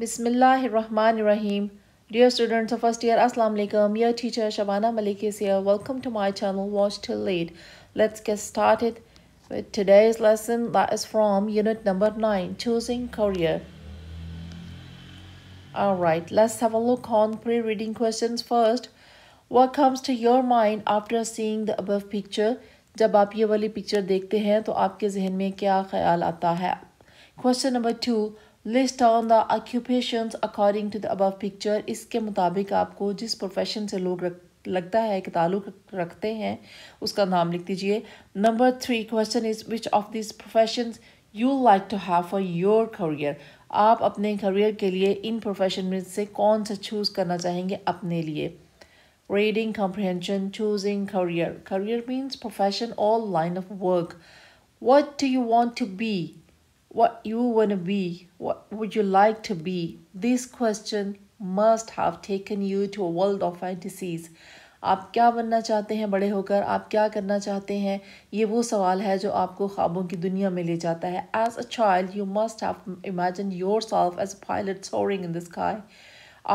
Bismillahirrahmanirrahim. Dear students of first year, Assalamu alaikum. Your teacher Shabana Malik is here. Welcome to my channel Watch Till Lead. Let's get started with today's lesson that is from unit number 9, Choosing Career. Alright, let's have a look on pre-reading questions first. What comes to your mind after seeing the above picture? जब आप ये वाली picture देखते हैं तो आपके जहन में क्या ख्याल आता है Question number two. List on the occupations according to the above picture इसके मुताबिक आपको जिस प्रोफेशन से लोग रख लगता है कि ताल्लुक रखते हैं उसका नाम लिख दीजिए number three question is which of this profession you like to have for your career आप अपने करियर के लिए इन प्रोफेशन में से कौन सा चूज़ करना चाहेंगे अपने लिए reading comprehension choosing career career means profession or line of work what do you want to be what you want to be, what would you like to be? This question must have taken you to a world of fantasies. आप क्या बनना चाहते हैं बड़े होकर आप क्या करना चाहते हैं ये वो सवाल है जो आपको ख्वाबों की दुनिया में ले जाता है as a child you must have imagine yourself as pilot soaring in the sky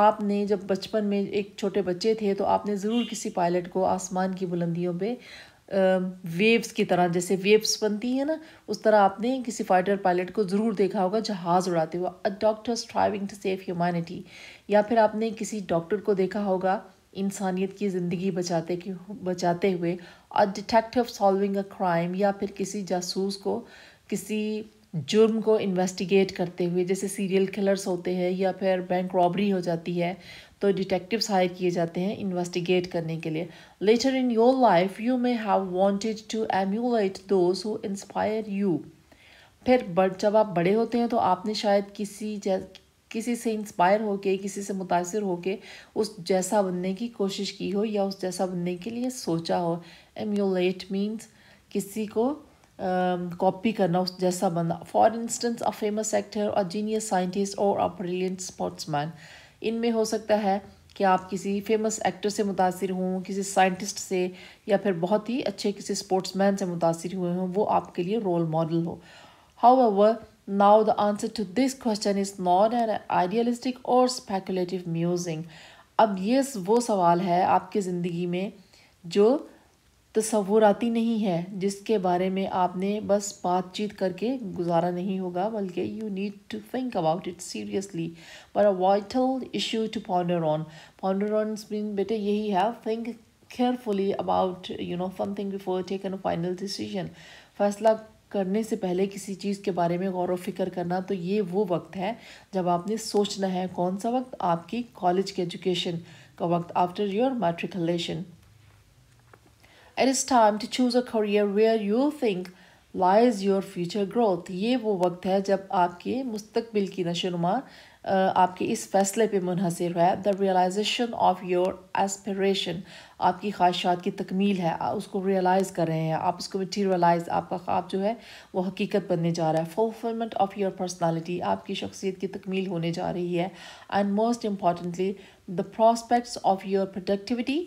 आपने जब बचपन में एक छोटे बच्चे थे तो आपने ज़रूर किसी पायलट को आसमान की बुलंदियों पे वेव्स की तरह जैसे वेव्स बनती है ना उस तरह आपने किसी फाइटर पायलट को ज़रूर देखा होगा जहाज़ उड़ाते हुए a doctor striving to save humanity या फिर आपने किसी डॉक्टर को देखा होगा इंसानियत की ज़िंदगी बचाते की बचाते हुए a detective solving a crime या फिर किसी जासूस को किसी जुर्म को इन्वेस्टिगेट करते हुए जैसे सीरियल किलर्स होते हैं या फिर बैंक रॉबरी हो जाती है तो डिटेक्टिव्स हायर किए जाते हैं इन्वेस्टिगेट करने के लिए later in your life you may have wanted to emulate those who inspire you फिर जब आप बड़े होते हैं तो आपने शायद किसी किसी से इंस्पायर होके किसी से मुतासर होके उस जैसा बनने की कोशिश की हो या उस जैसा बनने के लिए सोचा हो एम्यूलेट मीन्स किसी को कॉपी uh, करना उस जैसा बनना for instance a famous actor a genius scientist और अ ब्रिलियंट स्पोर्ट्समैन इनमें हो सकता है कि आप किसी फेमस एक्टर से मुतासर हों किसी साइंटिस्ट से या फिर बहुत ही अच्छे किसी स्पोर्ट्समैन से मुतासर हुए हों वो आपके लिए रोल मॉडल हो however now the answer to this question is not an idealistic और स्पेकुलेटिव म्यूजिंग अब ये वो सवाल है आपकी ज़िंदगी में जो तस्वुराती तो नहीं है जिसके बारे में आपने बस बातचीत करके गुजारा नहीं होगा बल्कि you need to think about it seriously पर a vital issue to ponder on ponder on mean बेटे यही है think carefully about you know something before take an final decision फैसला करने से पहले किसी चीज़ के बारे में गौर व फिक्र करना तो ये वो वक्त है जब आपने सोचना है कौन सा वक्त आपकी कॉलेज के एजुकेशन का वक्त after your matriculation it is time to choose a career where you think lies your future growth ये वो वक्त है जब आपके मुस्तबिल की नशोनुमा आपके इस फैसले पे मुनहसर है the realisation of your aspiration आपकी ख्वाहिशात की तकमील है उसको रियलाइज़ कर रहे हैं आप उसको मटीरियलाइज आपका ख्वाब जो है वो हकीकत बनने जा रहा है फुलफिलमेंट ऑफ योर पर्सनालिटी आपकी शख्सियत की तकमील होने जा रही है and most importantly the prospects of your productivity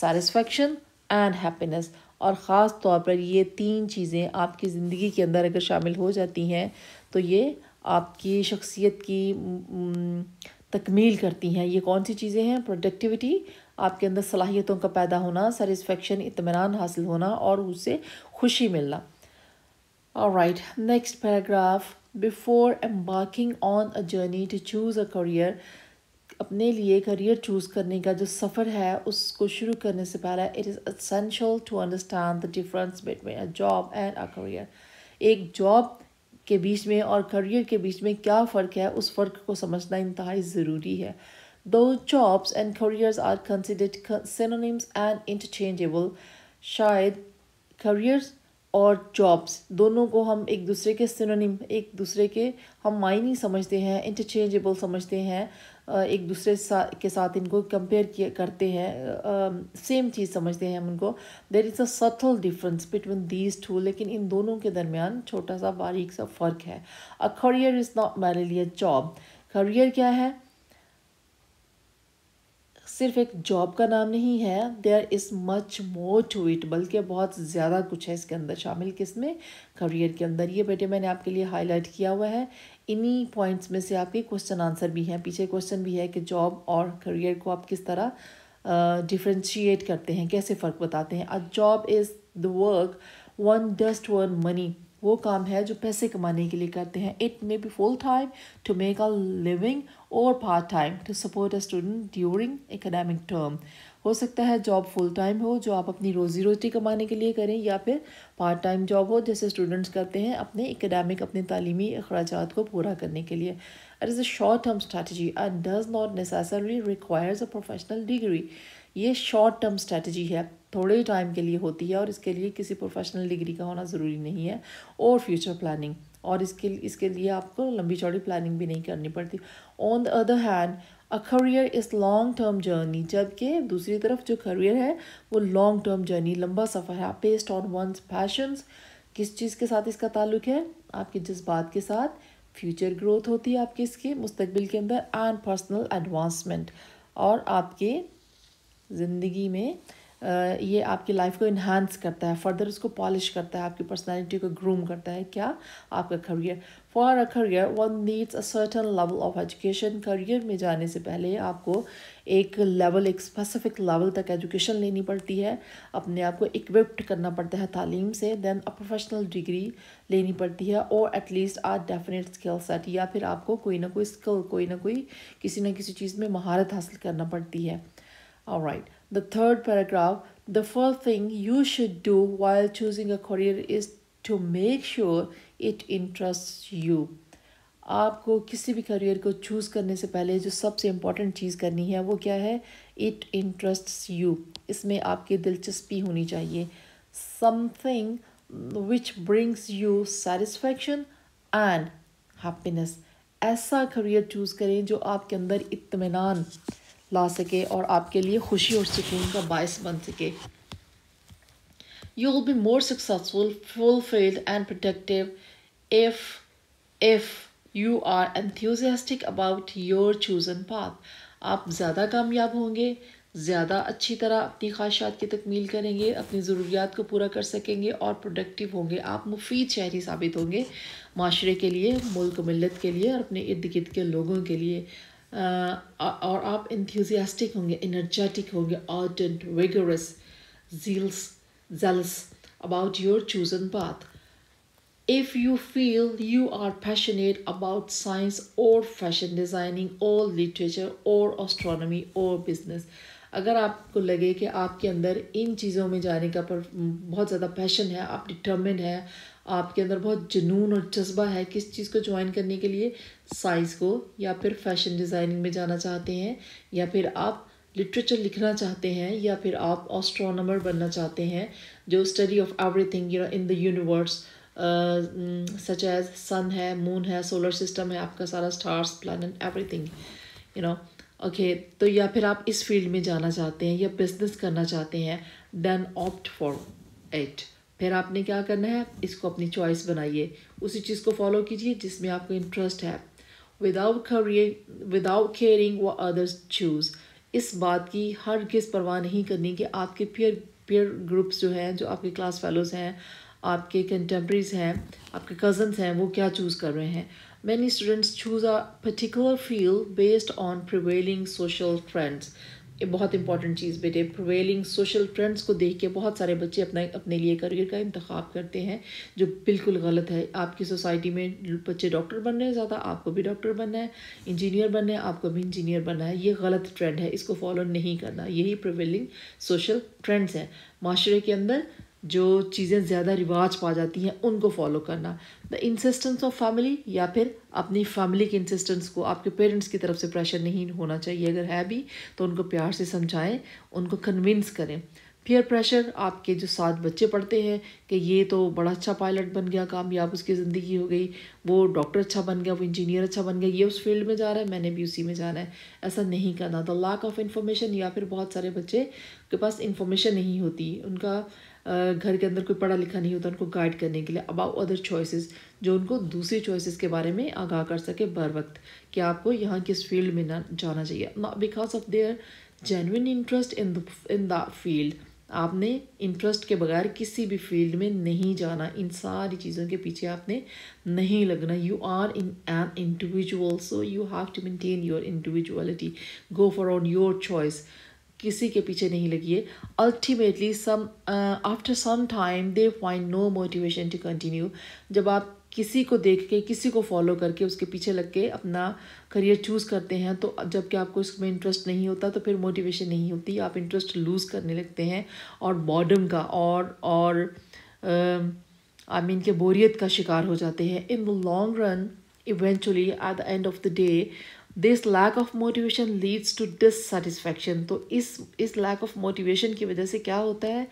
satisfaction and happiness और ख़ास तौर पर ये तीन चीज़ें आपकी ज़िंदगी के अंदर अगर शामिल हो जाती हैं तो ये आपकी शख्सियत की तकमील करती हैं ये कौन सी चीज़ें हैं प्रोडक्टिविटी आपके अंदर सलाहियतों का पैदा होना सेटिस्फेक्शन इतमान हासिल होना और उससे खुशी मिलना और right next paragraph before embarking on a journey to choose a career अपने लिए करियर चूज़ करने का जो सफ़र है उसको शुरू करने से पहले it is essential to understand the difference between a job and a career एक जॉब के बीच में और करियर के बीच में क्या फ़र्क है उस फ़र्क को समझना इंतहाई ज़रूरी है दो jobs and careers are considered synonyms and interchangeable शायद करियर्स और जॉब्स दोनों को हम एक दूसरे के सिनोनिम एक दूसरे के हम मायने समझते हैं इंटरचेंजेबल समझते हैं एक दूसरे सा, के साथ इनको कंपेयर किया करते हैं सेम चीज़ समझते हैं हम उनको there is a subtle difference between these two लेकिन इन दोनों के दरमियान छोटा सा बारीक सा फ़र्क है अ करियर इज़ नॉट मेरे लिए जॉब करियर क्या है सिर्फ एक जॉब का नाम नहीं है there is much more to it बल्कि बहुत ज़्यादा कुछ है इसके अंदर शामिल किस में करियर के अंदर ये बेटे मैंने आपके लिए हाईलाइट किया हुआ है इन्हीं पॉइंट्स में से आपके क्वेश्चन आंसर भी हैं पीछे क्वेश्चन भी है कि जॉब और करियर को आप किस तरह डिफ्रेंशिएट uh, करते हैं कैसे फ़र्क बताते हैं a job is the work one does to one money वो काम है जो पैसे कमाने के लिए करते हैं it may be full time to make a living और part time to support a student during academic term हो सकता है जॉब फुल टाइम हो जो आप अपनी रोज़ी रोटी कमाने के लिए करें या फिर पार्ट टाइम जॉब हो जैसे स्टूडेंट्स करते हैं अपने एकेडमिक अपने तालीमी अखराज को पूरा करने के लिए it is a short term strategy and does not necessarily requires a professional degree ये शॉर्ट टर्म स्ट्रेटजी है थोड़े टाइम के लिए होती है और इसके लिए किसी प्रोफेशनल डिग्री का होना ज़रूरी नहीं है और फ्यूचर प्लानिंग और इसके इसके लिए आपको लंबी चौड़ी प्लानिंग भी नहीं करनी पड़ती on the other hand a career is long term journey जबकि दूसरी तरफ जो करियर है वो लॉन्ग टर्म जर्नी लंबा सफ़र है बेस्ड ऑन वंस पैशंस किस चीज़ के साथ इसका ताल्लुक है आपके जज्बात के साथ फ्यूचर ग्रोथ होती है आपके इसके मुस्तबिल के अंदर एंड पर्सनल एडवांसमेंट और आपके ज़िंदगी में ये आपकी लाइफ को इन्हांस करता है फर्दर उसको पॉलिश करता है आपकी पर्सनालिटी को ग्रूम करता है क्या आपका career for a career one needs a certain level of education career में जाने से पहले आपको एक लेवल एक स्पेसिफिक लेवल तक एजुकेशन लेनी पड़ती है अपने आप को इक्विप्ड करना पड़ता है तालीम से देन अ प्रोफेशनल डिग्री लेनी पड़ती है और at least a definite skill set या फिर आपको कोई ना कोई स्किल कोई ना कोई किसी ना किसी चीज़ में महारत हासिल करना पड़ती है All right, the third paragraph the first thing you should do while choosing a career is to make sure it interests you. आपको किसी भी करियर को चूज़ करने से पहले जो सबसे इम्पॉर्टेंट चीज़ करनी है वो क्या है इट इंटरेस्ट यू इसमें आपकी दिलचस्पी होनी चाहिए something which brings you satisfaction and happiness ऐसा करियर चूज़ करें जो आपके अंदर इतमान ला सके और आपके लिए खुशी और सुकून का बायस बन सके you will be more successful fulfilled and productive if if you are enthusiastic about your chosen path आप ज़्यादा कामयाब होंगे ज़्यादा अच्छी तरह अपनी ख्वाहिशात की तकमील करेंगे अपनी ज़रूरियात को पूरा कर सकेंगे और प्रोडक्टिव होंगे आप मुफीद शहरी साबित होंगे माशरे के लिए मुल्क मिलत के लिए और अपने इर्द गिर्द के लोगों के लिए और uh, आप इंथ्यूजियास्टिक होंगे इनर्जेटिक होंगे ardent vigorous zealous zealous about your chosen path if you feel you are passionate about science और फैशन डिजाइनिंग और लिटरेचर और ऑस्ट्रोनॉमी और बिजनेस अगर आपको लगे कि आपके अंदर इन चीज़ों में जाने का पर बहुत ज़्यादा पैशन है आप डिटर्मिन है आपके अंदर बहुत जुनून और जज्बा है किस चीज़ को ज्वाइन करने के लिए साइज़ को या फिर फैशन डिज़ाइनिंग में जाना चाहते हैं या फिर आप लिटरेचर लिखना चाहते हैं या फिर आप ऑस्ट्रोनमर बनना चाहते हैं जो study of everything you know in the universe such as sun है मून है सोलर सिस्टम है आपका सारा stars planet everything you know okay तो या फिर आप इस फील्ड में जाना चाहते हैं या बिजनेस करना चाहते हैं देन ऑप्ट फॉर इट फिर आपने क्या करना है इसको अपनी चॉइस बनाइए उसी चीज़ को फॉलो कीजिए जिसमें आपको इंटरेस्ट है without without caring of others choose इस बात की हर किस परवाह नहीं करनी कि आपके पियर पियर ग्रुप्स जो हैं जो आपके क्लास फेलोज़ हैं आपके कंटेम्प्रेरीज हैं आपके कज़न्स हैं वो क्या चूज़ कर रहे हैं many students choose a particular field based on prevailing social trends ये बहुत इंपॉर्टेंट चीज़ बेटे प्रवेलिंग सोशल ट्रेंड्स को देख के बहुत सारे बच्चे अपना अपने लिए करियर का इंतखब करते हैं जो बिल्कुल गलत है आपकी सोसाइटी में बच्चे डॉक्टर बन रहे हैं ज़्यादा आपको भी डॉक्टर बनना है इंजीनियर बनना है आपको भी इंजीनियर बनना है ये गलत ट्रेंड है इसको फॉलो नहीं करना यही प्रवेलिंग सोशल ट्रेंड्स हैं माशरे के अंदर जो चीज़ें ज़्यादा रिवाज पा जाती हैं उनको फॉलो करना द इंसिस्टेंस ऑफ फैमिली या फिर अपनी फैमिली के इंसिस्टेंस को आपके पेरेंट्स की तरफ से प्रेशर नहीं होना चाहिए अगर है भी तो उनको प्यार से समझाएं उनको कन्विंस करें पीयर प्रेशर आपके जो साथ बच्चे पढ़ते हैं कि ये तो बड़ा अच्छा पायलट बन गया कामयाब उसकी ज़िंदगी हो गई वो डॉक्टर अच्छा बन गया वो इंजीनियर अच्छा बन गया ये उस फील्ड में जा रहा है मैंने भी उसी में जाना है ऐसा नहीं करना तो लैक ऑफ इन्फॉर्मेशन या फिर बहुत सारे बच्चे के पास इन्फॉर्मेशन नहीं होती उनका घर के अंदर कोई पढ़ा लिखा नहीं होता उनको गाइड करने के लिए अबाउ अदर चॉइसेस जो उनको दूसरी चॉइसेस के बारे में आगाह कर सके बर वक्त कि आपको यहाँ किस फील्ड में ना जाना चाहिए because of their genuine interest in the in the field आपने इंटरेस्ट के बगैर किसी भी फील्ड में नहीं जाना इन सारी चीज़ों के पीछे आपने नहीं लगना you are in an individual so you have to maintain your individuality go for on your choice किसी के पीछे नहीं लगिए ultimately some after some time they find no motivation to continue जब आप किसी को देख के किसी को फॉलो करके उसके पीछे लग के अपना करियर चूज़ करते हैं तो जबकि आपको इसमें इंटरेस्ट नहीं होता तो फिर मोटिवेशन नहीं होती आप इंटरेस्ट लूज़ करने लगते हैं और बॉडम का और और आई मीन के बोरियत का शिकार हो जाते हैं in the long run eventually at the end of the day this lack of motivation leads to dissatisfaction तो इस इस लैक ऑफ मोटिवेशन की वजह से क्या होता है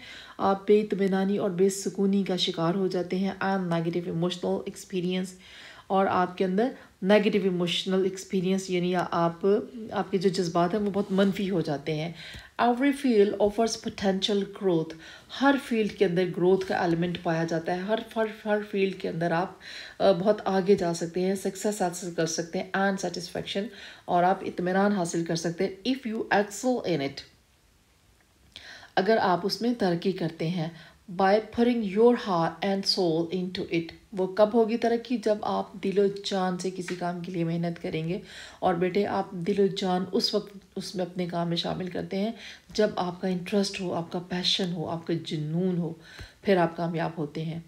आप बेतमैनानी और बेसकूनी का शिकार हो जाते हैं एंड नेगेटिव इमोशनल एक्सपीरियंस और आपके अंदर नेगेटिव इमोशनल एक्सपीरियंस यानी आप आपके जो जज्बात हैं वो बहुत मनफी हो जाते हैं every field offers potential growth हर फील्ड के अंदर ग्रोथ का एलिमेंट पाया जाता है हर हर हर फील्ड के अंदर आप बहुत आगे जा सकते हैं सक्सेस हासिल कर सकते हैं एंड सेटिस्फेक्शन और आप इतमान हासिल कर सकते हैं if you excel in it अगर आप उसमें तरक्की करते हैं by pouring your heart and soul into it वो कब होगी तरक्की जब आप दिलो जान से किसी काम के लिए मेहनत करेंगे और बेटे आप दिलो जान उस वक्त उसमें अपने काम में शामिल करते हैं जब आपका इंटरेस्ट हो आपका पैशन हो आपका जुनून हो फिर आप कामयाब होते हैं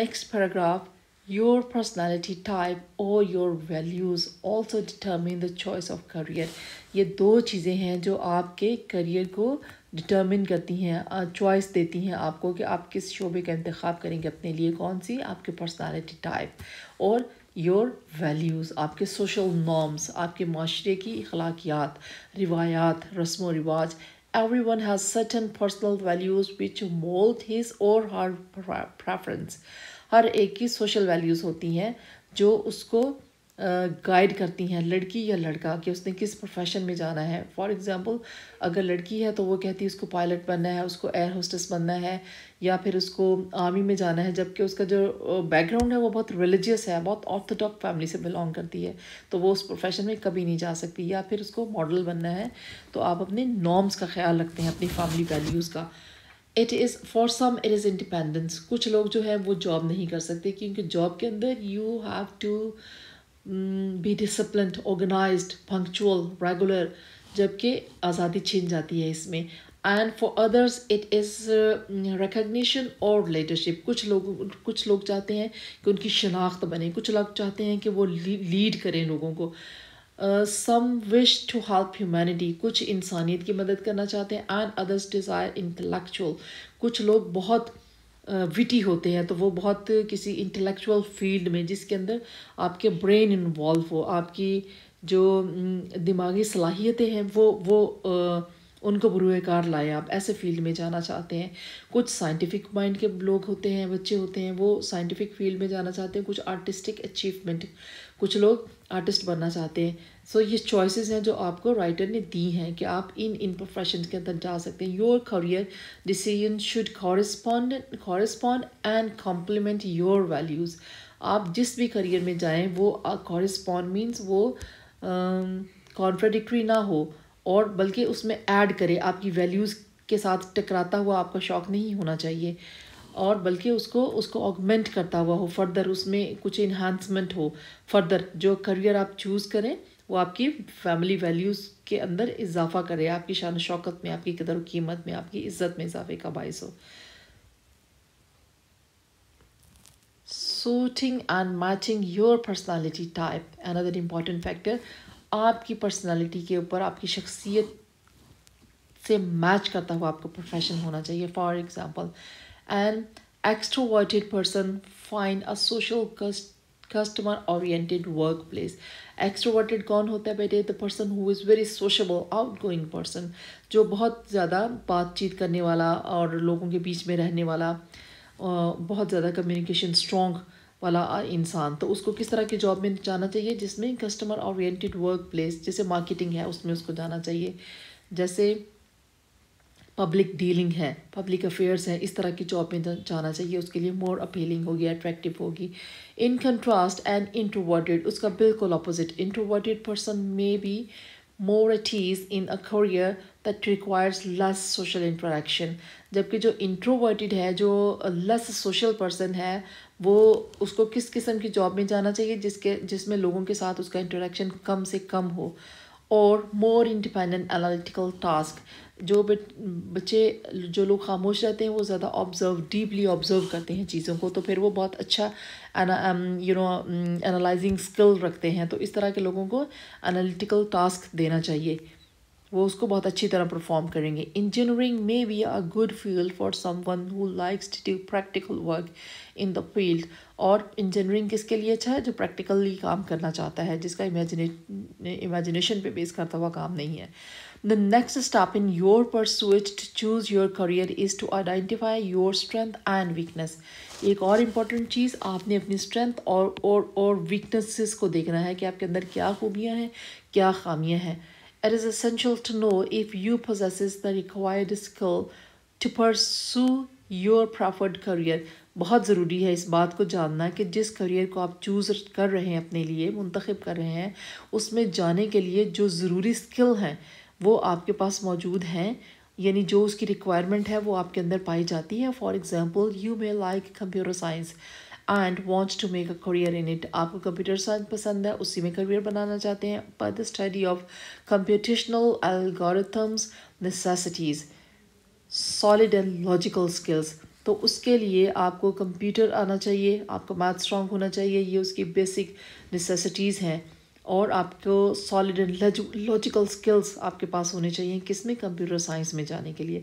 next paragraph your personality type और your values also determine the choice of career ये दो चीज़ें हैं जो आपके करियर को डिटर्मिन करती हैं चॉइस देती हैं आपको कि आप किस शोबे का इंतखा करेंगे अपने लिए कौन सी आपके पर्सनालिटी टाइप और योर वैल्यूज़ आपके सोशल नॉर्म्स आपके माशरे की अखलाकियात रिवायात रस्म व रिवाज everyone has certain personal values which mould his और हर प्रेफरेंस हर एक की सोशल वैल्यूज़ होती हैं जो उसको गाइड करती हैं लड़की या लड़का कि उसने किस प्रोफेशन में जाना है फॉर एग्ज़ाम्पल अगर लड़की है तो वो कहती है उसको पायलट बनना है उसको एयर होस्टेस बनना है या फिर उसको आर्मी में जाना है जबकि उसका जो बैकग्राउंड है वो बहुत रिलीजियस है बहुत ऑर्थोडॉक्स फैमिली से बिलोंग करती है तो वो उस प्रोफेशन में कभी नहीं जा सकती या फिर उसको मॉडल बनना है तो आप अपने नॉर्म्स का ख्याल रखते हैं अपनी फैमिली वैल्यूज़ का it is for some it is independence कुछ लोग जो है वो जॉब नहीं कर सकते क्योंकि जॉब के अंदर you have to hmm, be disciplined, organized, punctual, regular जबकि आज़ादी छीन जाती है इसमें and for others it is recognition और लीडरशिप कुछ लोग कुछ लोग चाहते हैं कि उनकी शनाख्त बने कुछ लोग चाहते हैं कि वो लीड करें लोगों को some wish to help humanity कुछ इंसानियत की मदद करना चाहते हैं एंड अदर्स डिज़ायर इंटेलेक्चुअल कुछ लोग बहुत विटी होते हैं तो वो बहुत किसी इंटेलेक्चुअल फील्ड में जिसके अंदर आपके ब्रेन इन्वॉल्व हो आपकी जो दिमागी सलाहियतें हैं वो वो उनको बुरुएकार लाए आप ऐसे फील्ड में जाना चाहते हैं कुछ साइंटिफिक माइंड के लोग होते हैं बच्चे होते हैं वो साइंटिफिक फील्ड में जाना चाहते हैं कुछ आर्टिस्टिक अचीवमेंट कुछ लोग आर्टिस्ट बनना चाहते हैं सो so, ये चॉइसेस हैं जो आपको राइटर ने दी हैं कि आप इन इन प्रोफेशन के अंदर जा सकते हैं your career decision should correspond correspond and complement your values आप जिस भी करियर में जाएं वो कॉरेस्पॉन्ड मीन्स वो कॉन्ट्राडिक्ट्री um, ना हो और बल्कि उसमें ऐड करे आपकी वैल्यूज़ के साथ टकराता हुआ आपका शौक नहीं होना चाहिए और बल्कि उसको उसको ऑगमेंट करता हुआ हो फर्दर उसमें कुछ इन्हांसमेंट हो फर्दर जो करियर आप चूज़ करें वो आपकी फैमिली वैल्यूज़ के अंदर इजाफा करे आपकी शान शौकत में आपकी कदर कीमत में आपकी इज़्ज़त में इजाफे का बायस हो suiting and matching your personality type another important factor आपकी पर्सनालिटी के ऊपर आपकी शख्सियत से मैच करता हुआ आपका प्रोफेशन होना चाहिए for example An extroverted person find a social customer oriented workplace extroverted कौन होता है बेटे the person who is very sociable outgoing person जो बहुत ज़्यादा बातचीत करने वाला और लोगों के बीच में रहने वाला बहुत ज़्यादा कम्युनिकेशन स्ट्रॉन्ग वाला इंसान तो उसको किस तरह की जॉब में जाना चाहिए जिसमें कस्टमर ओरिएंटेड वर्क प्लेस जैसे मार्केटिंग है उसमें उसको जाना चाहिए जैसे पब्लिक डीलिंग है पब्लिक अफेयर्स है इस तरह की जॉब में तो जाना चाहिए उसके लिए मोर अपीलिंग होगी अट्रैक्टिव होगी इन कंट्रास्ट एंड इंट्रोवर्टेड उसका बिल्कुल opposite introverted person may be more at ease in a career that requires less social interaction जबकि जो इंट्रोवर्टेड है जो लेस सोशल पर्सन है वो उसको किस किस्म की जॉब में जाना चाहिए जिसके जिसमें लोगों के साथ उसका इंट्रैक्शन कम से कम हो और मोर इंडिपेंडेंट एनालिटिकल टास्क जो बच्चे जो लोग खामोश रहते हैं वो ज़्यादा ऑब्ज़र्व डीपली ऑब्ज़र्व करते हैं चीज़ों को तो फिर वो बहुत अच्छा यू नो एनालाइजिंग स्किल रखते हैं तो इस तरह के लोगों को एनालिटिकल टास्क देना चाहिए वो उसको बहुत अच्छी तरह परफॉर्म करेंगे engineering may be a good field for someone who likes to do practical work in the field और इंजीनियरिंग किसके लिए अच्छा है जो प्रैक्टिकली काम करना चाहता है जिसका इमेजिने इमेजिनेशन पे बेस करता हुआ काम नहीं है The next step in your pursuit to choose your career is to identify your strength and weakness. एक और इम्पॉर्टेंट चीज़ आपने अपनी स्ट्रेंथ और और और वीकनेसेस को देखना है कि आपके अंदर क्या खूबियाँ हैं क्या खामियाँ हैं it is essential to know if you possess the required skill to pursue your preferred career बहुत ज़रूरी है इस बात को जानना कि जिस करियर को आप चूज़ कर रहे हैं अपने लिए मुंतखब कर रहे हैं उसमें जाने के लिए जो ज़रूरी स्किल हैं वो आपके पास मौजूद हैं यानी जो उसकी रिक्वायरमेंट है वो आपके अंदर पाई जाती है for example you may like computer science and want to make a career in it आपको कंप्यूटर साइंस पसंद है उसी में करियर बनाना चाहते हैं पर the study of computational algorithms necessitates solid and logical skills तो उसके लिए आपको कंप्यूटर आना चाहिए आपको मैथ स्ट्रॉन्ग होना चाहिए ये उसकी बेसिक नेसेसिटीज़ हैं और आपको सॉलिड एंड लॉजिकल स्किल्स आपके पास होने चाहिए किस में कंप्यूटर साइंस में जाने के लिए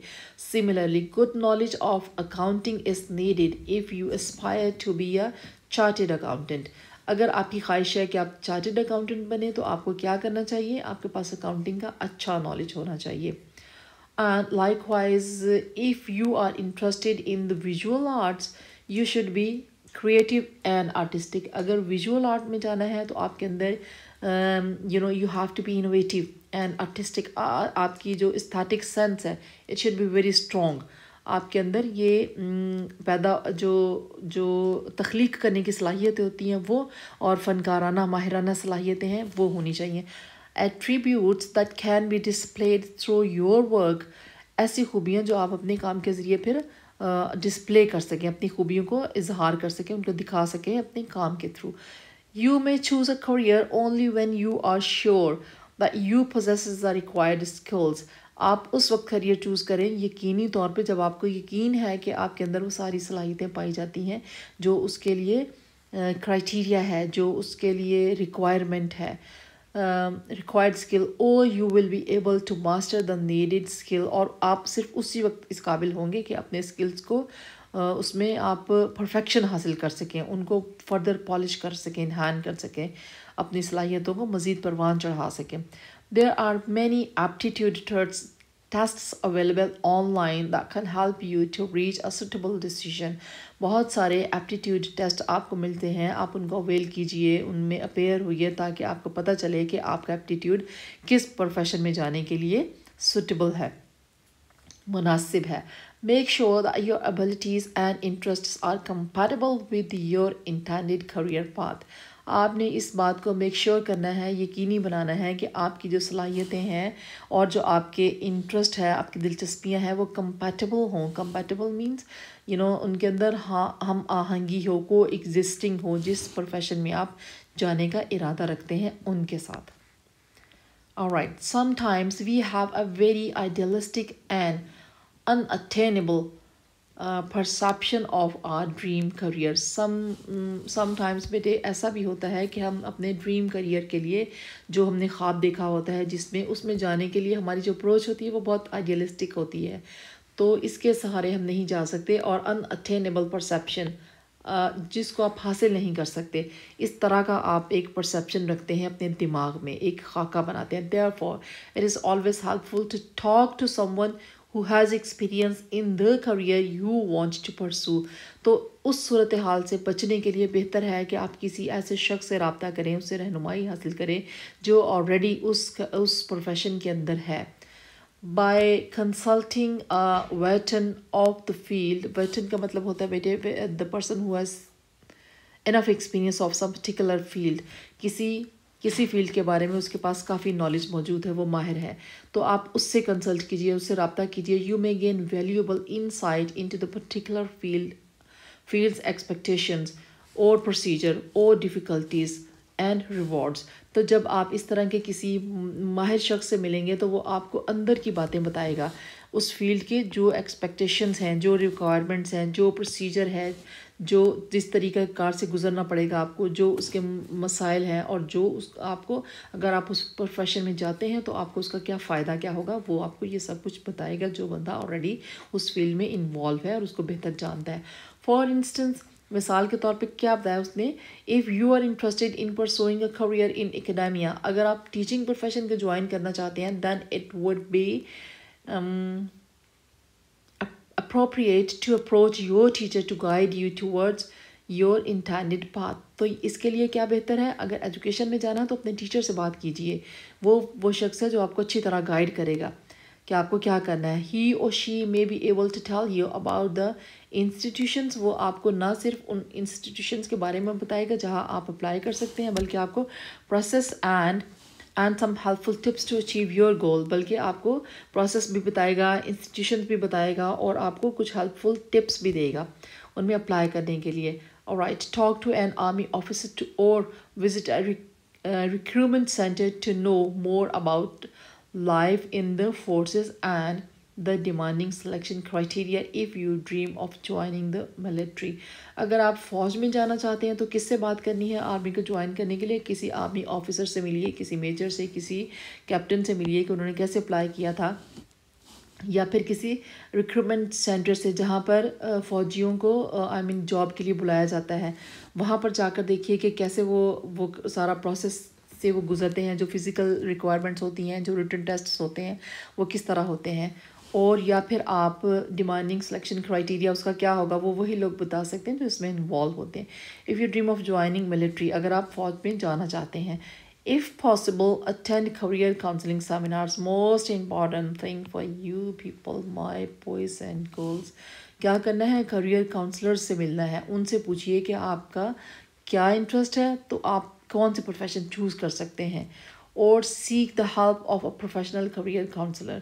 similarly good knowledge of accounting is needed if you aspire to be a chartered accountant अगर आपकी ख्वाहिश है कि आप चार्टेड अकाउंटेंट बने तो आपको क्या करना चाहिए आपके पास अकाउंटिंग का अच्छा नॉलेज होना चाहिए likewise if you are interested in the visual arts you should be creative and artistic अगर विजुअल आर्ट में जाना है तो आपके अंदर you know you have to be innovative and artistic आपकी जो स्थाटिक सेंस है it should be very strong आपके अंदर ये पैदा जो जो तख्लीक करने की सलाहियतें होती हैं वो और फनकाराना माहिराना सलाहियतें हैं वो होनी चाहिए attributes that can be displayed through your work ऐसी खूबियाँ जो आप अपने काम के ज़रिए फिर डिस्प्ले कर सकें अपनी खूबियों को इजहार कर सकें उनको दिखा सकें अपने काम के through You may choose a career only when you are sure that you possesses the required skills. आप उस वक्त करियर चूज़ करें यकीनी तौर पे जब आपको यकीन है कि आपके अंदर वो सारी सलाहियतें पाई जाती हैं जो उसके लिए क्राइटेरिया है जो उसके लिए रिक्वायरमेंट है required skill oh you will be able to master the needed skill और आप सिर्फ उसी वक्त इस काबिल होंगे कि अपने स्किल्स को उसमें आप परफेक्शन हासिल कर सकें उनको फर्दर पॉलिश कर सकें इनहान कर सकें अपनी सलाहियतों को मज़ीद परवान चढ़ा सकें there are many aptitude thirds test available online that can help you to reach a suitable बहुत सारे एप्टीट्यूड टेस्ट आपको मिलते हैं आप उनको अवेल कीजिए उनमें अपेयर होइए ताकि आपको पता चले कि आपका एप्टीट्यूड किस प्रोफेशन में जाने के लिए सुटेबल है मुनासिब है make sure that your abilities and interests are compatible with your intended career path आपने इस बात को मेक श्योर sure करना है यकीनी बनाना है कि आपकी जो सलाहियतें हैं और जो आपके इंटरेस्ट है आपकी दिलचस्पियां हैं वो कम्पैटबल हों कम्पैटबल मीन्स यू नो उनके अंदर हाँ हम आहंगी हो को एग्जिस्टिंग हो जिस प्रोफेशन में आप जाने का इरादा रखते हैं उनके साथ right sometimes we have a very idealistic and unattainable uh, perception of our dream career some mm, sometimes बेटे ऐसा भी होता है कि हम अपने ड्रीम करियर के लिए जो हमने ख्वाब देखा होता है जिसमें उसमें जाने के लिए हमारी जो अप्रोच होती है वो बहुत आइडियलिस्टिक होती है तो इसके सहारे हम नहीं जा सकते और अनअटेनेबल परसेप्शन uh, जिसको आप हासिल नहीं कर सकते इस तरह का आप एक परसेप्शन रखते हैं अपने दिमाग में एक खाका बनाते हैं therefore it is always helpful to talk to someone who has experience in the career you want to pursue तो उस सूरत हाल से बचने के लिए बेहतर है कि आप किसी ऐसे शख्स से रबता करें उससे रहनुमाई हासिल करें जो ऑलरेडी उस उस प्रोफेशन के अंदर है by consulting veteran of the field veteran का मतलब होता है बेटे the person whose enough experience of some particular field किसी किसी फील्ड के बारे में उसके पास काफ़ी नॉलेज मौजूद है वो माहिर है तो आप उससे कंसल्ट कीजिए उससे रबता कीजिए you may gain valuable insight into the particular field fields expectations और प्रोसीजर और डिफ़िकल्टीज़ एंड रिवॉर्ड्स तो जब आप इस तरह के किसी माहिर शख्स से मिलेंगे तो वो आपको अंदर की बातें बताएगा उस फील्ड के जो एक्सपेक्टेशंस हैं जो रिक्वायरमेंट्स हैं जो प्रोसीजर है जो जिस तरीके कार से गुजरना पड़ेगा आपको जो उसके मसाइल हैं और जो उस आपको अगर आप उस प्रोफेशन में जाते हैं तो आपको उसका क्या फ़ायदा क्या होगा वो आपको ये सब कुछ बताएगा जो बंदा ऑलरेडी उस फील्ड में इन्वॉल्व है और उसको बेहतर जानता है फॉर इंस्टेंस मिसाल के तौर पे क्या बताया उसने if you are interested in pursuing a career in academia अगर आप टीचिंग प्रोफेशन को ज्वाइन करना चाहते हैं then it would be appropriate to approach your teacher to guide you towards your intended path तो इसके लिए क्या बेहतर है अगर एजुकेशन में जाना तो अपने टीचर से बात कीजिए वो वो शख्स है जो आपको अच्छी तरह गाइड करेगा कि आपको क्या करना है ही और she may be able to tell you about the institutions वो आपको ना सिर्फ उन इंस्टीट्यूशंस के बारे में बताएगा जहाँ आप अप्लाई कर सकते हैं बल्कि आपको process and and some helpful tips to achieve your goal बल्कि आपको प्रोसेस भी बताएगा इंस्टीट्यूशन भी बताएगा और आपको कुछ हेल्पफुल टिप्स भी देगा उनमें अप्लाई करने के लिए और right talk to an army officer to और visit recruitment centre to know more about life in the forces and the demanding selection criteria if you dream of joining the military अगर आप फौज में जाना चाहते हैं तो किससे बात करनी है आर्मी को ज्वाइन करने के लिए किसी आर्मी ऑफिसर से मिलिए किसी मेजर से किसी कैप्टन से मिलिए कि उन्होंने कैसे अप्लाई किया था या फिर किसी रिक्रूटमेंट सेंटर से जहाँ पर फौजियों को आई मीन जॉब के लिए बुलाया जाता है वहाँ पर जाकर देखिए कि कैसे वो वो सारा प्रोसेस से वो गुजरते हैं जो फिज़िकल रिक्वायरमेंट्स होती हैं जो रिटर्न टेस्ट्स होते हैं वो किस तरह होते हैं और या फिर आप डिमांडिंग सिलेक्शन क्राइटेरिया उसका क्या होगा वो वही लोग बता सकते हैं जो इसमें इन्वॉल्व होते हैं if you dream of joining military अगर आप फौज में जाना चाहते हैं if possible attend career counselling seminars most important thing for you people my boys and girls क्या करना है करियर काउंसलर से मिलना है उनसे पूछिए कि आपका क्या इंटरेस्ट है तो आप कौन से प्रोफेशन चूज़ कर सकते हैं और seek the help of a professional career counsellor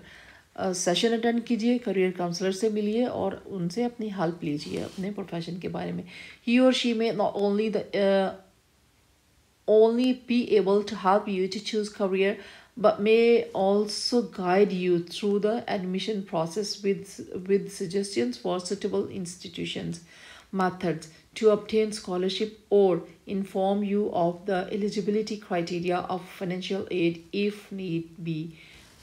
session attend कीजिए करियर काउंसलर से मिलिए और उनसे अपनी हेल्प लीजिए अपने प्रोफेशन के बारे में ही और she may not only only be able to help you to choose career but may also guide you through the admission process with with suggestions for suitable institution methods to obtain scholarship और inform you of the eligibility criteria of financial aid if need be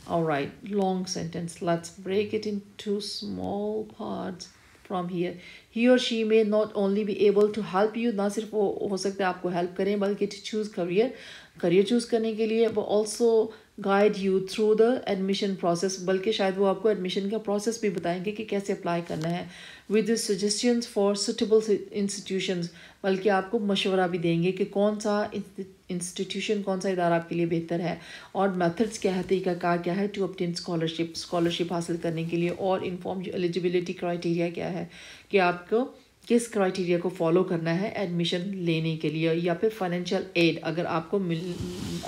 All right, long sentence. Let's break it into small parts from here. He or she may not only be able to help you, Not only for, हो help करें to choose career. Career choose करने but also guide you through the admission process बल्कि शायद वो आपको admission का process भी बताएंगे कि कैसे अप्लाई करना है with suggestions for suitable institution बल्कि आपको मशवरा भी देंगे कि कौन सा इंस्टीट्यूशन कौन सा इदारा आपके लिए बेहतर है और मेथड्स क्या है तरीकाकार क्या है टू ऑप्टेन स्कॉलरशिप स्कॉलरशिप हासिल करने के लिए और इन्फॉर्म एलिजिबिलिटी क्राइटेरिया क्या है कि आपको किस क्राइटेरिया को फॉलो करना है एडमिशन लेने के लिए या फिर फाइनेंशियल एड अगर आपको मिल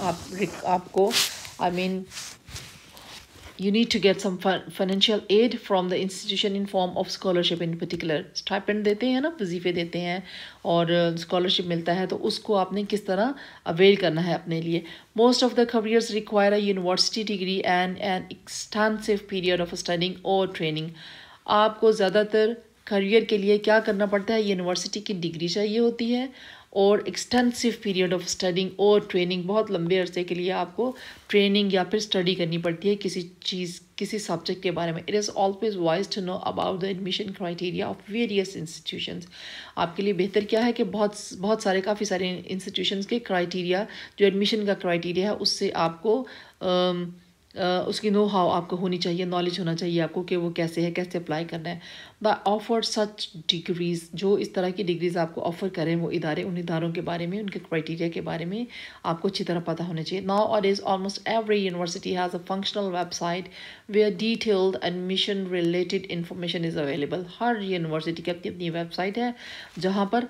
आप आपको I mean you need to get some financial aid from the institution in form of scholarship in particular stipend देते हैं ना वजीफे देते हैं और स्कॉलरशिप uh, मिलता है तो उसको आपने किस तरह अवेल करना है अपने लिए most of the careers require a university degree and an extensive period of studying और ट्रेनिंग आपको ज़्यादातर करियर के लिए क्या करना पड़ता है यूनिवर्सिटी की डिग्री चाहिए होती है और एक्सटेंसिव पीरियड ऑफ स्टडिंग और ट्रेनिंग बहुत लंबे अरसे के लिए आपको ट्रेनिंग या फिर स्टडी करनी पड़ती है किसी चीज़ किसी सब्जेक्ट के बारे में it is always wise to know about the admission criteria of various institutions आपके लिए बेहतर क्या है कि बहुत बहुत सारे काफ़ी सारे इंस्टीट्यूशंस के क्राइटेरिया जो एडमिशन का क्राइटेरिया है उससे आपको um, उसकी नो हाउ आपको होनी चाहिए नॉलेज होना चाहिए आपको कि वो कैसे है कैसे अप्लाई करना है द ऑफर सच डिग्रीज़ जो इस तरह की डिग्रीज़ आपको ऑफ़र करें वो इदारे उन इदारों के बारे में उनके क्राइटेरिया के बारे में आपको अच्छी तरह पता होना चाहिए nowadays almost every university has a functional website where detailed admission related information is available हर यूनिवर्सिटी की अपनी अपनी वेबसाइट है जहाँ पर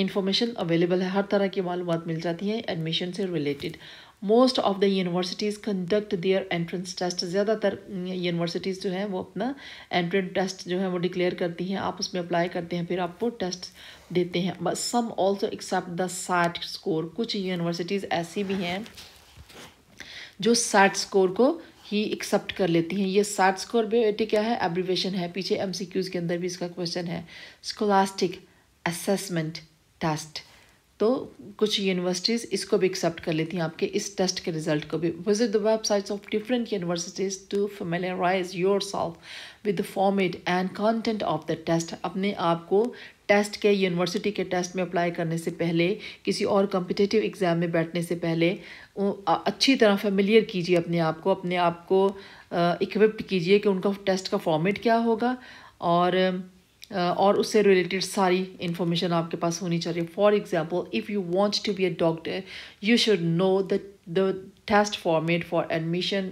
इंफॉर्मेशन अवेलेबल है हर तरह की मालूम मिल जाती है एडमिशन से related most of the universities conduct their entrance test ज़्यादातर यूनिवर्सिटीज़ mm, जो हैं वो अपना एंट्रेंस टेस्ट जो है वो डिक्लेयर करती हैं आप उसमें अप्लाई करते हैं फिर आप वो टेस्ट देते हैं some also accept the SAT score कुछ यूनिवर्सिटीज़ ऐसी भी हैं जो सैट स्कोर को ही एक्सेप्ट कर लेती हैं ये सैट स्कोर बेटे क्या है एब्रीवेशन है पीछे क्यूज के अंदर भी इसका क्वेश्चन है स्कोलास्टिक असेसमेंट टेस्ट तो कुछ यूनिवर्सिटीज़ इसको भी एक्सेप्ट कर लेती हैं आपके इस टेस्ट के रिजल्ट को भी visit the websites of different universities to familiarise yourself with the format and content of the test अपने आप को टेस्ट के यूनिवर्सिटी के टेस्ट में अप्लाई करने से पहले किसी और कम्पिटिटिव एग्ज़ाम में बैठने से पहले अच्छी तरह फेमिलियर कीजिए अपने आप को अपने आप को इक्विप्ड कीजिए कि उनका टेस्ट का फॉर्मेट क्या होगा और Uh, और उससे रिलेटेड सारी इंफॉर्मेशन आपके पास होनी चाहिए for example if you want to be a doctor you should know the the test format for admission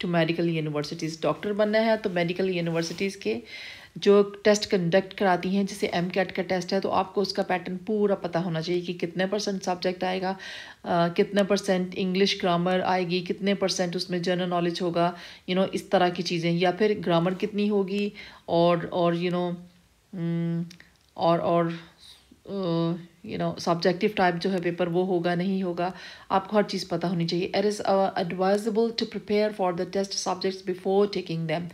to medical universities doctor बनना है तो मेडिकल यूनिवर्सिटीज़ के जो टेस्ट कंडक्ट कराती हैं जैसे एम कैट का टेस्ट है तो आपको उसका पैटर्न पूरा पता होना चाहिए कि कितने परसेंट सब्जेक्ट आएगा आ, uh, कितने परसेंट इंग्लिश ग्रामर आएगी कितने परसेंट उसमें जनरल नॉलेज होगा यू you नो know, इस तरह की चीज़ें या फिर ग्रामर कितनी होगी और और you you know know, hmm, और और यू नो सब्जेक्टिव टाइप जो है पेपर वो होगा नहीं होगा आपको हर चीज़ पता होनी चाहिए it is advisable to prepare for the test subjects before taking them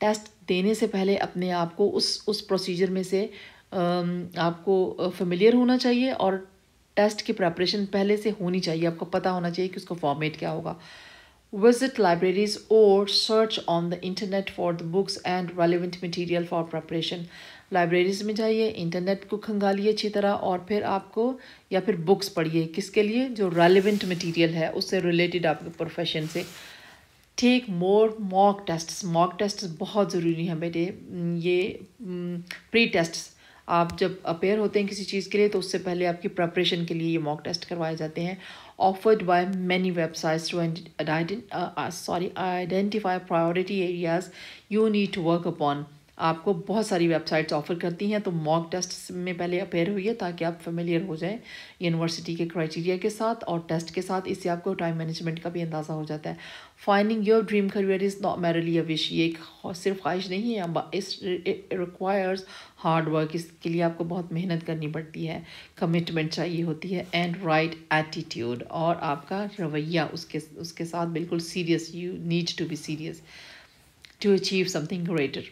test देने से पहले अपने आप को उस उस प्रोसीजर में से आपको फेमिलियर होना चाहिए और टेस्ट की प्रेपरेशन पहले से होनी चाहिए आपको पता होना चाहिए कि उसका फॉर्मेट क्या होगा visit libraries or search on the internet for the books and relevant material for preparation libraries में जाइए इंटरनेट को खंगालिए अच्छी तरह और फिर आपको या फिर बुक्स पढ़िए किसके लिए जो रेलिवेंट मटेरियल है उससे रिलेटेड आपके प्रोफेशन से take more mock test mock test बहुत ज़रूरी हैं बेटे ये प्री टेस्ट आप जब अपेयर होते हैं किसी चीज़ के लिए तो उससे पहले आपकी प्रपरेशन के लिए ये मॉक टेस्ट करवाए जाते हैं offered by many websites to uh, uh, uh, sorry, identify priority areas you need to work upon. आपको बहुत सारी वेबसाइट्स ऑफर करती हैं तो मॉक टेस्ट में पहले अपेयर हुई है ताकि आप फेमिलियर हो जाएं यूनिवर्सिटी के क्राइटेरिया के साथ और टेस्ट के साथ इससे आपको टाइम मैनेजमेंट का भी अंदाज़ा हो जाता है finding your dream career is not merely wish ये एक सिर्फ ख्वाहिश नहीं है इस रिक्वायर्स हार्ड वर्क इसके लिए आपको बहुत मेहनत करनी पड़ती है कमिटमेंट चाहिए होती है एंड राइट एटीट्यूड और आपका रवैया उसके उसके साथ बिल्कुल serious you need to be serious to achieve something greater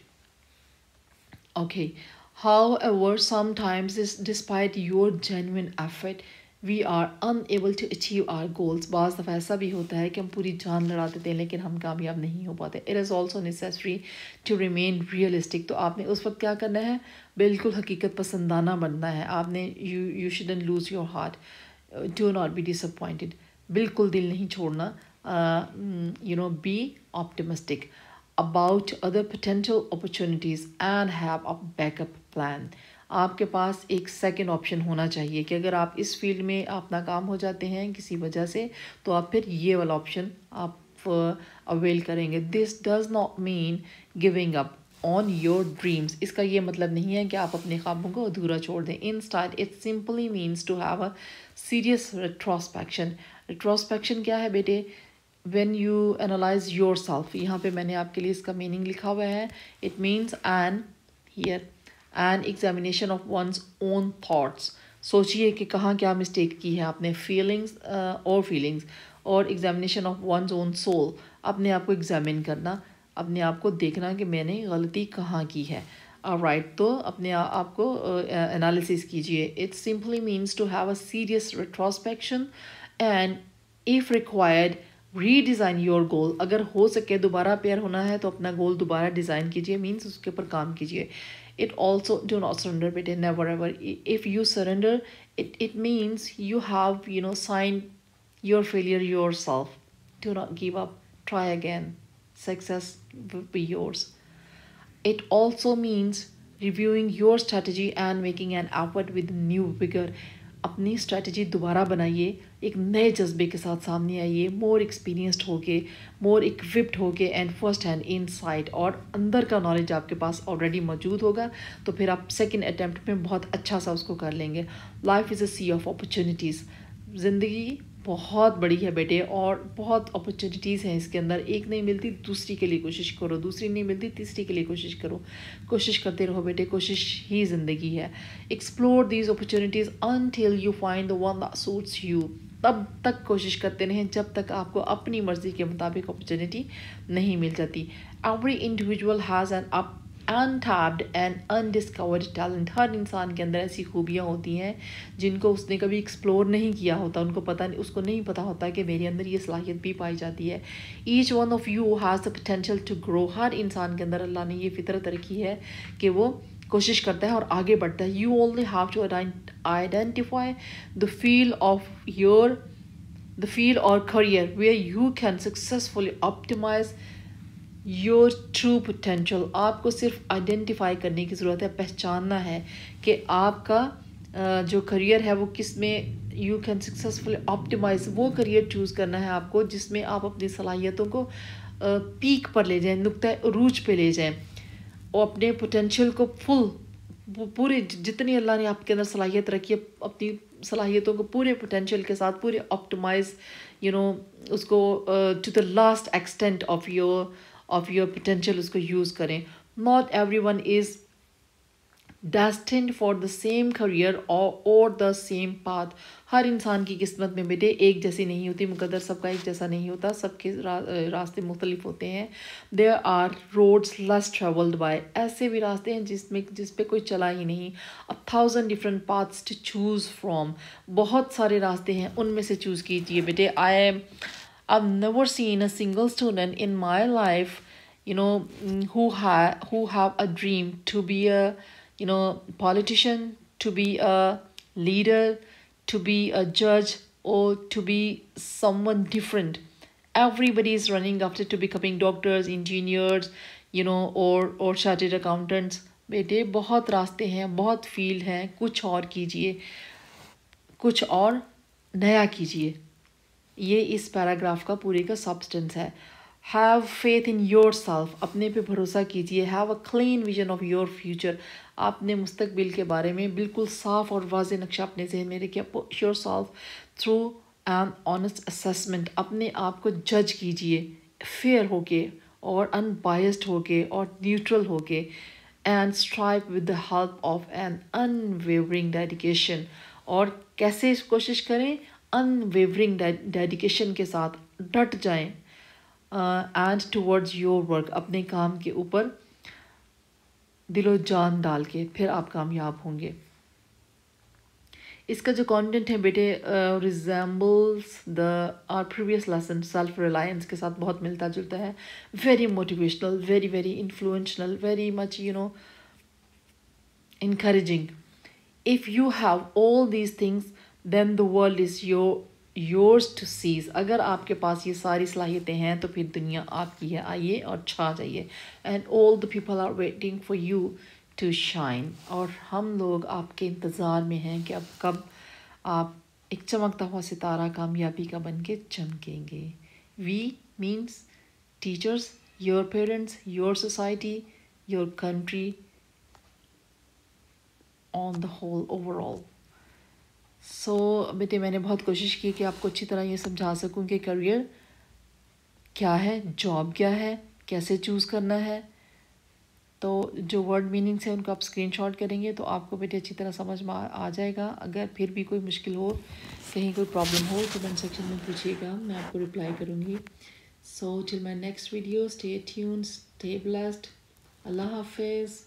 Okay. However, sometimes this, despite your genuine effort, we are unable to achieve our goals बाज़ दफ़ा ऐसा भी होता है कि हम पूरी जान लड़ा देते हैं लेकिन हम कामयाब नहीं हो पाते it is also necessary to remain realistic तो आपने उस वक्त क्या करना है बिल्कुल हकीकत पसंदाना बनना है आपने you you shouldn't lose your heart do not be disappointed बिल्कुल दिल नहीं छोड़ना you know be optimistic about other potential opportunities and have a backup plan आपके पास एक सेकेंड ऑप्शन होना चाहिए कि अगर आप इस फील्ड में अपना काम हो जाते हैं किसी वजह से तो आप फिर ये वाला ऑप्शन आप अवेल uh, करेंगे this does not mean giving up on your dreams इसका ये मतलब नहीं है कि आप अपने ख्वाबों को अधूरा छोड़ दें instead it simply means to have a serious retrospection retrospection क्या है बेटे when you analyze yourself यहाँ पर मैंने आपके लिए इसका मीनिंग लिखा हुआ है it means an here an examination of one's own thoughts सोचिए कि कहाँ क्या मिस्टेक की है आपने फीलिंग्स uh, और फीलिंग्स और examination of one's own soul अपने आप को एग्जामिन करना अपने आप को देखना कि मैंने गलती कहाँ की है राइट right, तो अपने आ, आपको एनालिसिस uh, uh, कीजिए it simply means to have a serious retrospection and if required redesign your goal अगर हो सके दोबारा पेयर होना है तो अपना गोल दोबारा डिज़ाइन कीजिए मीन्स उसके ऊपर काम कीजिए it also do not surrender बेटे never ever if you surrender it it means you have you know sign your failure yourself do not give up try again success be yours it also means reviewing your strategy and making an effort with new figure अपनी strategy दोबारा बनाइए एक नए जज्बे के साथ सामने आइए मोर एक्सपीरियंस्ड होके मोर इक्विप्ड होके and first hand insight और अंदर का नॉलेज आपके पास ऑलरेडी मौजूद होगा तो फिर आप सेकेंड अटैम्प्ट में बहुत अच्छा सा उसको कर लेंगे life is a sea of opportunities ज़िंदगी बहुत बड़ी है बेटे और बहुत अपॉर्चुनिटीज़ हैं इसके अंदर एक नहीं मिलती दूसरी के लिए कोशिश करो दूसरी नहीं मिलती तीसरी के लिए कोशिश करो कोशिश करते रहो बेटे कोशिश ही ज़िंदगी है explore these opportunities until you find the one that suits you तब तक कोशिश करते रहें जब तक आपको अपनी मर्ज़ी के मुताबिक अपॉर्चुनिटी नहीं मिल जाती every individual has an up untapped and undiscovered talent हर इंसान के अंदर ऐसी खूबियाँ होती हैं जिनको उसने कभी एक्सप्लोर नहीं किया होता उनको पता नहीं उसको नहीं पता होता कि मेरे अंदर ये सलाहियत भी पाई जाती है each one of you has the potential to grow हर इंसान के अंदर अल्लाह ने ये फितरत रखी है कि वो कोशिश करता है और आगे बढ़ता है you only have to identify the feel of your the field और career way you can successfully optimize your true potential आपको सिर्फ आइडेंटिफाई करने की ज़रूरत है पहचानना है कि आपका जो करियर है वो किस में यू कैन सक्सेसफुली ऑप्टिमाइज वो करियर चूज़ करना है आपको जिसमें आप अपनी सलाहियतों को पीक पर ले जाएं नुकता रूज पे ले जाएं और अपने पोटेंशियल को फुल पूरे जितनी अल्लाह ने आपके अंदर सलाहियत रखी है अपनी सलाहियतों को पूरे पोटेंशियल के साथ पूरे ऑप्टिमाइज यू नो उसको to the last extent of your of your potential उसको यूज़ करें not every one is destined for the same career और द सेम पाथ हर इंसान की किस्मत में बेटे एक जैसी नहीं होती मुकदर सबका एक जैसा नहीं होता सबके रा, रास्ते मुख्तलिफ होते हैं there are roads less travelled by ऐसे भी रास्ते हैं जिसमें जिस पर कोई चला ही नहीं a thousand different paths to choose from बहुत सारे रास्ते हैं उनमें से चूज़ कीजिए बेटे I am I've never seen a single student in my life, you know, who ha- who have a dream to be a, you know, politician, to be a leader, to be a judge, or to be someone different. Everybody is running after to becoming doctors, engineers, you know, or or chartered accountants. बेटे बहुत रास्ते हैं बहुत field हैं कुछ और कीजिए कुछ और नया कीजिए ये इस पैराग्राफ का पूरी का सब्सटेंस है have faith in yourself अपने पे भरोसा कीजिए have a clean vision of your future आपने मुस्तकबिल के बारे में बिल्कुल साफ और वाज नक्शा अपने जहन में रखिए yourself through an honest assessment अपने आप को जज कीजिए फेयर होके और अनबायस्ड होके और न्यूट्रल होके and strive with the help of an unwavering dedication और कैसे कोशिश करें अनवेवरिंग डेडिकेशन के साथ डट जाएं एंड टुवर्ड्स योर वर्क अपने काम के ऊपर दिलो जान डाल के फिर आप कामयाब होंगे इसका जो कंटेंट है बेटे resembles the our previous lesson self reliance के साथ बहुत मिलता जुलता है very motivational very very influential very much you know encouraging if you have all these things then the world is your yours to seize agar aapke paas ye sari salahiyatein hain to phir duniya aapki hai aaiye aur chha jaiye and all the people are waiting for you to shine aur hum log aapke intezar mein hain ki ab kab aap ek chamakta hua sitara kamyabi ka banke chamkenge we means teachers your parents your society your country on the whole overall so so, बेटे मैंने बहुत कोशिश की कि आपको अच्छी तरह ये समझा सकूँ कि करियर क्या है जॉब क्या है कैसे चूज़ करना है तो जो वर्ड मीनिंग्स हैं उनको आप स्क्रीनशॉट करेंगे तो आपको बेटे अच्छी तरह समझ में आ जाएगा अगर फिर भी कोई मुश्किल हो कहीं कोई प्रॉब्लम हो कमेंट तो सेक्शन में पूछिएगा मैं आपको रिप्लाई करूँगी so chill my next video stay tune stay blessed Allah हाफिज़